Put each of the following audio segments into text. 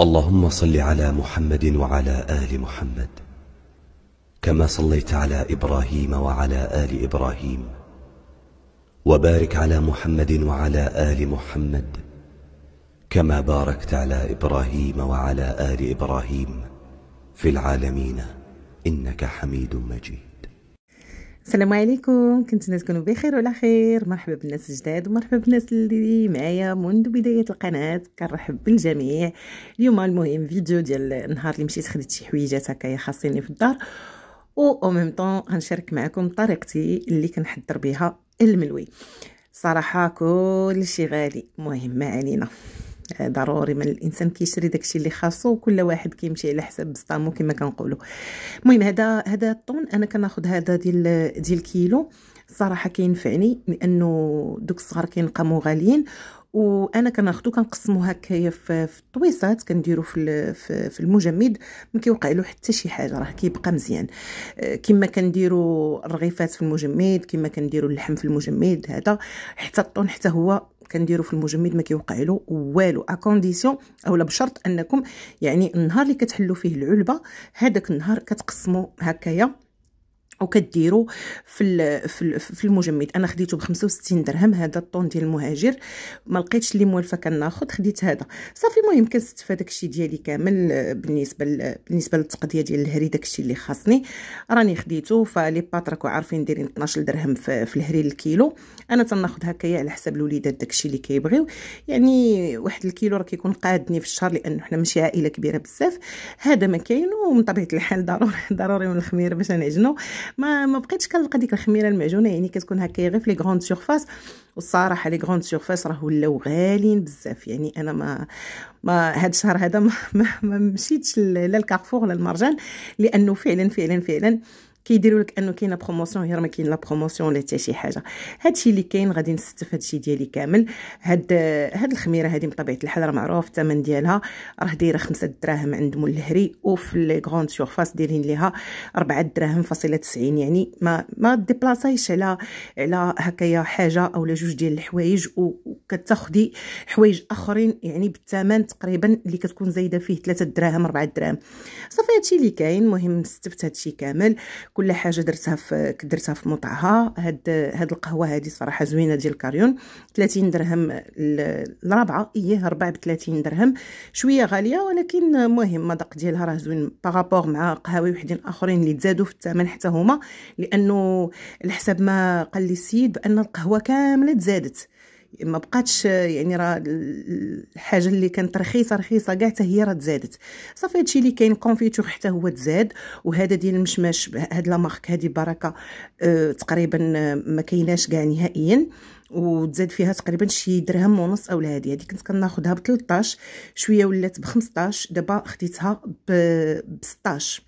اللهم صل على محمد وعلى آل محمد كما صليت على إبراهيم وعلى آل إبراهيم وبارك على محمد وعلى آل محمد كما باركت على إبراهيم وعلى آل إبراهيم في العالمين إنك حميد مجيد السلام عليكم كنتمنى تكونوا بخير وعلى خير مرحبا بالناس الجداد ومرحبا بالناس اللي معايا منذ بدايه القناه كنرحب بالجميع اليوم المهم فيديو ديال النهار اللي مشيت خديت شي حويجات هكايا خاصيني في الدار و او ميم طون غنشارك معكم طريقتي اللي كنحضر بها الملوي صراحه كلشي غالي مهم ما علينا ضروري من الانسان كيشري داكشي اللي خاصو وكل واحد كيمشي على حساب بسطامو كما كنقولوا المهم هذا هذا الطون انا كناخذ هذا ديال ديال كيلو الصراحه كينفعني لانه دوك الصغار كينقامو غاليين وانا كناخذو كنقسمو هكايا في, في الطويصات كنديرو في, في في المجمد ما كيوقع له حتى شي حاجه راه كيبقى مزيان كما كنديرو الرغيفات في المجمد كما كنديرو اللحم في المجمد هذا حتى الطون حتى هو كنديروا في المجمد ما كيوقع له والو ا كونديسيون اولا بشرط انكم يعني النهار اللي كتحلوا فيه العلبه هذاك النهار كتقسموا هكايا وكديروا في في المجمد انا خديته ب 65 درهم هذا الطون ديال المهاجر ما لقيتش اللي موالفه كناخذ خديت هذا صافي المهم كنستفاد داكشي ديالي كامل آه، بالنسبه ل... آه، بالنسبه للتقضيه ديال الهري داكشي اللي خاصني راني خديته فلي بات راكو عارفين دايرين 12 درهم في, في الهري الكيلو انا تناخذ هكايا على حساب الوليدات داكشي اللي كيبغيو يعني واحد الكيلو راه كيكون قادني في الشهر لانه حنا ماشي عائله كبيره بزاف هذا ما كاين ومن طبيعه الحال ضروري ضروري من الخميره باش نعجنو ما ما بقيتش كنلقى ديك الخميره المعجونه يعني كتكون هكا غير في لي غروند سيرفاس والصراحه لي غروند سيرفاس راه ولاو غاليين بزاف يعني انا ما ما هاد الشهر هذا ما, ما, ما مشيتش لا الكارفور لا المرجان لانه فعلا فعلا فعلا كيديروا لك انه كاينه بروموسيون غير ما كاين لا بروموسيون ولا حتى شي حاجه هادشي اللي كاين غادي نستف هادشي ديالي كامل هاد هاد الخميره هادي بطبيعه الحال راه معروف الثمن ديالها راه دايره 5 دراهم عند مول الهري وفي لي غروند سورفاس دايرين ليها 4 دراهم فاصله 90 يعني ما ما ديبلاصايش على على هكايا حاجه اولا جوج ديال الحوايج وكتاخدي حوايج اخرين يعني بالثمن تقريبا اللي كتكون زايده فيه 3 دراهم 4 دراهم صافي هادشي اللي كاين المهم استفدت هادشي كامل كل حاجه درتها في درتها في مطعها هاد هاد القهوه هادي صراحه زوينه ديال كاريون 30 درهم الرابعه ايه ربع ب 30 درهم شويه غاليه ولكن مهم مذاق ديالها راه زوين بارابور مع قهاوي وحدين اخرين اللي تزادوا في الثمن حتى هما لانه الحساب ما قال لي السيد بان القهوه كامله تزادت ما بقاتش يعني راه الحاجه اللي كانت رخيصه رخيصه كاع حتى هي راه تزادت صافي هادشي اللي كاين كونفيتور حتى هو تزاد وهذا ديال المشمش هاد لا مارك هادي بركه أه تقريبا ما كايناش كاع نهائيا وتزاد فيها تقريبا شي درهم ونص اولا هادي هادي كنت كناخذها ب 13 شويه ولات ب 15 دابا خديتها ب 16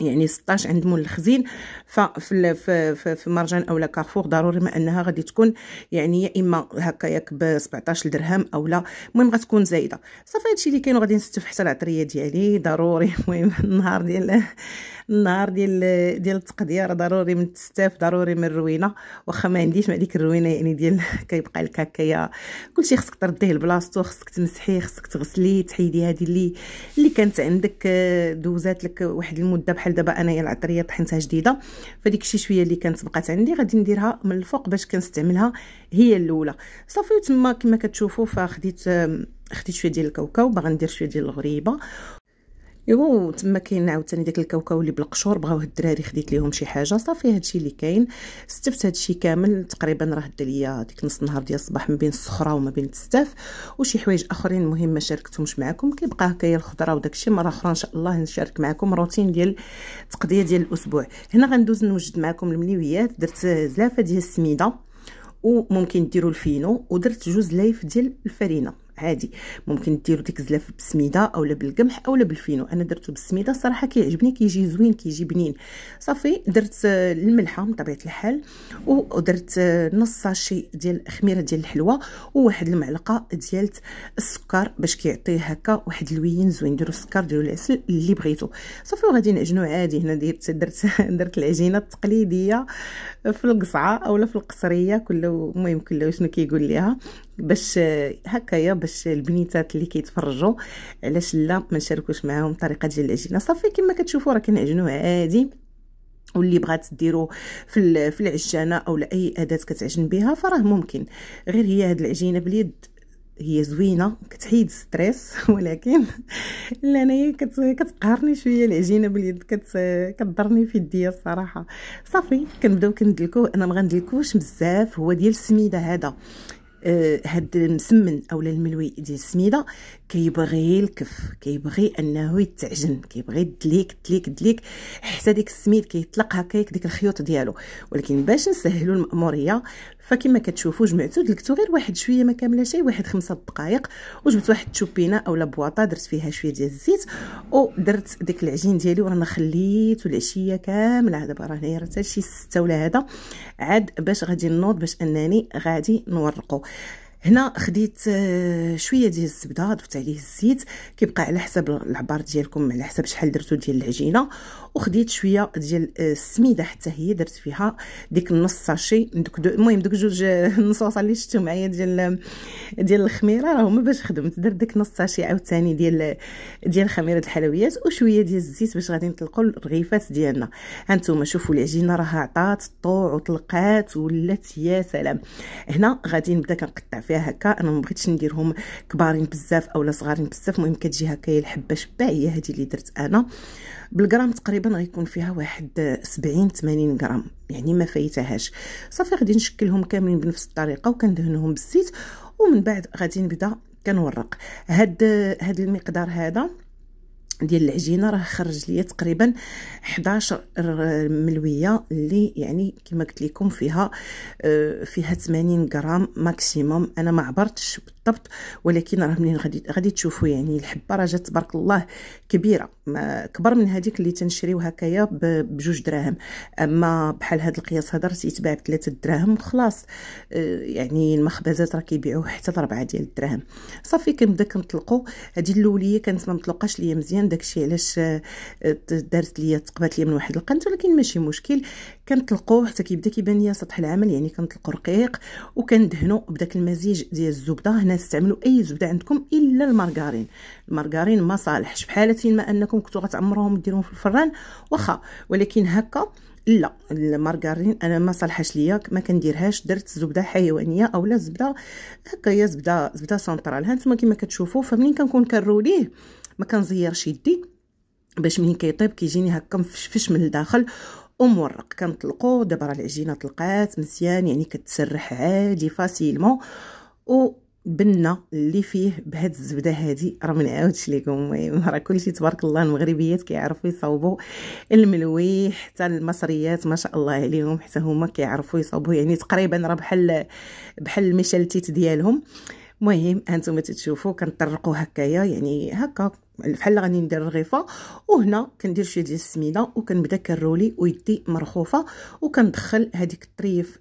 يعني 16 عند مول الخزين ففي في في مرجان اولا كارفور ضروري ما انها غادي تكون يعني يا اما هكا ياك ب 17 درهم اولا المهم غتكون زايده صافي هادشي اللي كاين وغادي نستف حتى العطريه ديالي ضروري المهم النهار ديال النهار ديال ديال التقضيه راه ضروري من التستاف ضروري من الروينه واخا ما عنديش مع ديك الروينه يعني ديال كيبقى هكايا كلشي خصك ترديه لبلاصتو خصك تمسحيه خصك تغسليه تحيدي هذه اللي اللي كانت عندك آه، دوزات لك واحد المده بحال دابا انايا العطريه طحنتها جديده فديك شي شويه اللي كانت بقات عندي غادي نديرها من الفوق باش كنستعملها هي الاولى صافي وتما كما كتشوفوا فخديت خديت شويه ديال الكاوكاو باغا ندير شويه ديال الغريبه ايوا تما كاين عاوتاني داك الكاوكاو اللي بالقشور بغاوه الدراري خديت ليهم شي حاجه صافي هادشي اللي كاين ستفت هادشي كامل تقريبا راه دا ليا ديك نص النهار ديال الصباح ما بين الصخره وما بين التستاف وشي حوايج اخرين مهم ما شاركتهمش معكم كيبقى هكايا الخضره وداكشي مره اخرى ان شاء الله نشارك معكم روتين ديال التقضيه ديال الاسبوع هنا غندوز نوجد معكم المنيويات درت زلافه ديال السميده وممكن ديروا الفينو ودرت جوج لايف ديال الفرينه عادي ممكن ديروا ديك الزلافه بالسميده اولا بالقمح اولا بالفينو انا درته بالسميده صراحه كيعجبني كيجي زوين كيجي بنين صافي درت آه، الملحه من طبيعه الحال ودرت آه، نص ساشي ديال خميره ديال الحلوى وواحد المعلقه ديال السكر باش كيعطي هكا واحد اللوين زوين ديروا السكر ديروا العسل اللي بغيتو صافي وغادي نعجنو عادي هنا درت درت درت العجينه التقليديه في القصعه اولا في القصريه كل المهم كل شنو كيقول ليها باش هكايا باش البنيتات اللي كيتفرجوا علاش لا ما نشاركوش معاهم الطريقه ديال العجينه صافي كما كتشوفوا راه كنعجنوه عادي واللي بغات ديرو في في العجانه او اي اداه كتعجن بها فراه ممكن غير هي هاد العجينه باليد هي زوينه كتحيد ستريس ولكن لا انايا كتقهرني شويه العجينه باليد كتضرني كضرني في يدي الصراحه صافي كنبداو كندلكوه انا ما غندلكوش بزاف هو ديال السميده هذا آه، هاد المسمن او الملوي ديال السميده كيبغي الكف كيبغي انه يتعجن كيبغي دليك دليك دليك حتى ديك السميد كيطلق هكاك ديك الخيوط ديالو ولكن باش نسهلوا الماموريه فكما كتشوفوا جمعتو دلكتو غير واحد شويه ما كامله شي واحد خمسة دقائق وجبت واحد تشوبينه اولا بواطه درت فيها شويه ديال الزيت ودرت ديك العجين ديالي ورنا خليت العشيه كامله دابا راه هنايا حتى شي 6 ولا هذا عاد باش غادي نوض باش انني غادي نورقو هنا خديت آه، شويه ديال الزبده ضفت عليه الزيت كيبقى على حسب العبار ديالكم على حسب شحال درتو ديال العجينه وخديت شويه ديال آه، السميده حتى هي درت فيها ديك النص ساشي دوك المهم دوك جوج آه، نصوصه اللي شفتو معايا ديال آه، ديال الخميره هما باش خدمت درت ديك نص ساشي عاوتاني ديال ديال خميره الحلويات وشويه ديال الزيت باش غادي نطلقوا الرغيفات ديالنا هانتوما شوفوا العجينه راها عطات الطوع وطلقات ولات يا سلام هنا غادي نبدا كنقطع فيها هكا انا ما بغيتش نديرهم كبارين بزاف اولا صغارين بزاف المهم كتجي هكا الحبه شبعيه هذه اللي درت انا بالغرام تقريبا غيكون فيها واحد 70 آه، 80 غرام يعني ما فايتهاش صافي غادي نشكلهم كاملين بنفس الطريقه وكندهنهم بالزيت ومن بعد غادي نبدا كنورق هاد آه، هاد المقدار هذا ديال العجينه راه خرج ليا تقريبا 11 ملويه اللي يعني كما قلت لكم فيها آه، فيها 80 غرام ماكسيموم انا ما عبرتش بالضبط ولكن راه منين غادي غادي تشوفوا يعني الحبه راه جات تبارك الله كبيره ما كبر من هذيك اللي تنشريو هكايا بجوج دراهم اما بحال هذا القياس هذا راه تيتباع بثلاثه دراهم وخلاص آه، يعني المخبزات راه كيبيعوه حتى ل 4 ديال الدراهم صافي كنبدا كنطلقو هذه الاوليه كانت ما مطلقاش ليا مزيان داكشي علاش آه، دارت ليا تقبات ليا من واحد القنت ولكن ماشي مشكل كنطلقوه حتى كيبدا كيبان ليا سطح العمل يعني كنطلقو رقيق وكندهنو بداك المزيج ديال الزبده هنا استعملوا اي زبده عندكم الا المارغارين المارغارين ما صالحش بحالتين ما انكم كنتو غتعمروهم ديروهم في الفران واخا ولكن هكا لا المارغارين انا ما صالحاش ليا ما كنديرهاش درت زبده حيوانيه اولا زبده هكا يا زبده زبده سنترال هانتوما كما كتشوفوا فمنين كنكون كنروليه ما كنزيرش يدي باش منين كيطيب كيجيني هكا مفشفش من الداخل ومورق كنطلقو دابا راه العجينه طلقات مزيان يعني كتسرح عادي فاسيلمون و بنه اللي فيه بهاد الزبده هادي راه ما نعاودش لكم المهم راه كلشي تبارك الله المغربيات كيعرفوا يصاوبوا الملوي حتى المصريات ما شاء الله عليهم حتى هما كيعرفوا يصاوبوا يعني تقريبا راه بحال بحال المشلتيت ديالهم آه مهم هانتوما تتشوفوا كنطرقوا هكايا يعني هكا بحال غادي ندير الرغيفه وهنا كندير شويه ديال السميده وكنبدا كنرولي ويدي مرخوفه وكندخل هذيك الطريف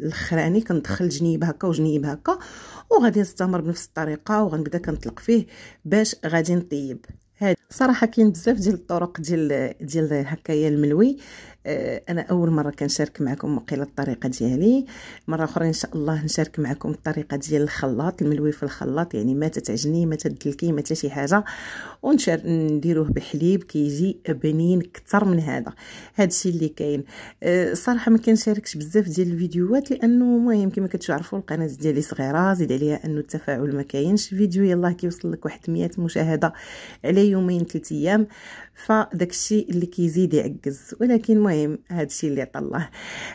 الاخراني كندخل جنيب هكا وجنيب هكا وغادي نستمر بنفس الطريقه وغنبدا كنطلق فيه باش غادي نطيب هاد صراحه كاين بزاف ديال الطرق ديال ديال هكايا الملوي آه، انا اول مره كنشارك معكم وقيل الطريقه ديالي مره اخرى ان شاء الله نشارك معكم الطريقه ديال الخلاط الملوي في الخلاط يعني ما تتعجني ما تدلكي ما شي حاجه ونشار نديروه بحليب كيجي بنين اكثر من هذا هذا الشيء اللي كاين أه صراحه ما كنشاركش بزاف ديال الفيديوهات لانه المهم كما كتعرفوا القناه ديالي صغيره زيد عليها انه التفاعل ما كاينش فيديو يلاه كيوصل لك واحد 100 مشاهده على يومين ثلاث ايام فداك الشيء اللي كيزيد يعكز ولكن المهم هذا الشيء اللي عطى الله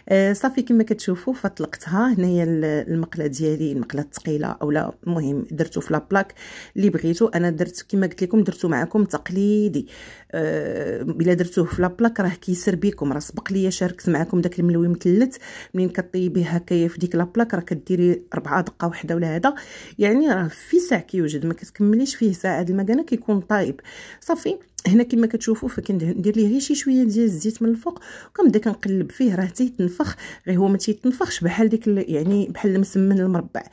آه، صافي كما كتشوفوا فطلقتها هنايا المقله ديالي المقله الثقيله اولا المهم درتو في لابلاك اللي بغيتو انا درت كما قلت لكم درتو معكم تقليدي آه الا درتوه في لابلاك راه كيسر بكم راه سبق ليا شاركت معكم داك الملوي مثلث منين كطيبيه هكايا في ديك لابلاك راه كديري ربعه دقه وحده ولا هذا يعني راه في ساع كيوجد ما كتكمليش فيه ساعه المكانه كيكون طايب صافي هنا كما كتشوفوا فكندير ليه غير شي شويه ديال الزيت من الفوق وكنبدا كنقلب فيه راه تيتنفخ غير هو ما تيتنفخش بحال ديك يعني بحال المسمن المربع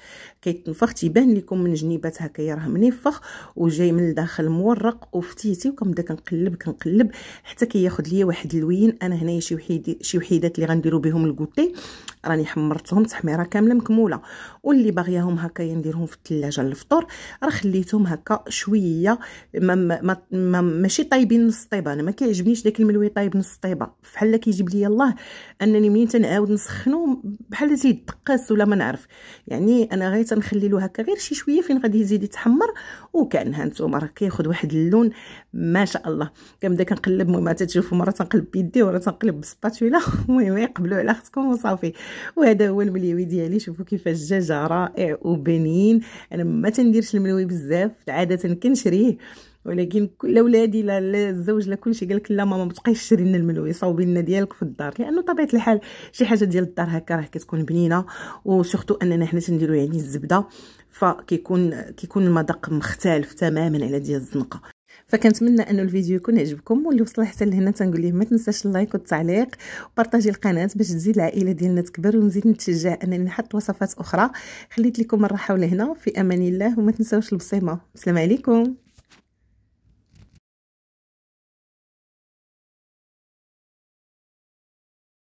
كيتنفخ تيبان لكم من جنيبات هكايا راه منفخ وجاي من الداخل مورق وفتيتي وكنبدا كنقلب كنقلب حتى كياخذ كي ليا واحد اللوين انا هنايا شي وحيد شي وحيدات اللي غنديروا بهم الكوتي راني حمرتهم تحميره كامله مكموله واللي باغياهم هكا نديرهم في الثلاجه للفطور راه خليتهم هكا شويه ما ما ما ماشي طايبين نص طيبه انا ما كيعجبنيش داك الملوي طايب نص طيبه بحال كيجيب لي الله انني منين تنعاود نسخنو بحال زيد دقاس ولا ما نعرف يعني انا غير تنخلي له هكا غير شي شويه فين غادي يزيد يتحمر وكان ها نتوما راه كياخذ واحد اللون ما شاء الله كنبدا كنقلب المهم تشوفوا مره تنقلب بيدي ومره تنقلب بالسباتولا المهم يقبلوا على خصكم وصافي وهذا هو الملوي ديالي شوفوا كيفاش جاجه رائع وبنين انا ما تنديرش الملوي بزاف عاده كنشريه ولكن كل ولادي لا الزوج لا كلشي قال لك لا ماما ما تبقايش شري لنا الملوي صاوبي لنا ديالك في الدار لانه طبيعه الحال شي حاجه ديال الدار هكا راه كتكون بنينه وسورتو اننا حنا تنديرو يعني الزبده فكيكون كيكون المذاق مختلف تماما على ديال الزنقه فكنتمنى انه الفيديو يكون عجبكم واللي وصل حتى لهنا تنقول ليه ما تنساش اللايك والتعليق وبارطاجي القناه باش تزيد العائله ديالنا تكبر ونزيد نتشجع انني نحط وصفات اخرى خليت لكم الراحه ولهنا في امان الله وما تنساوش البصيمه السلام عليكم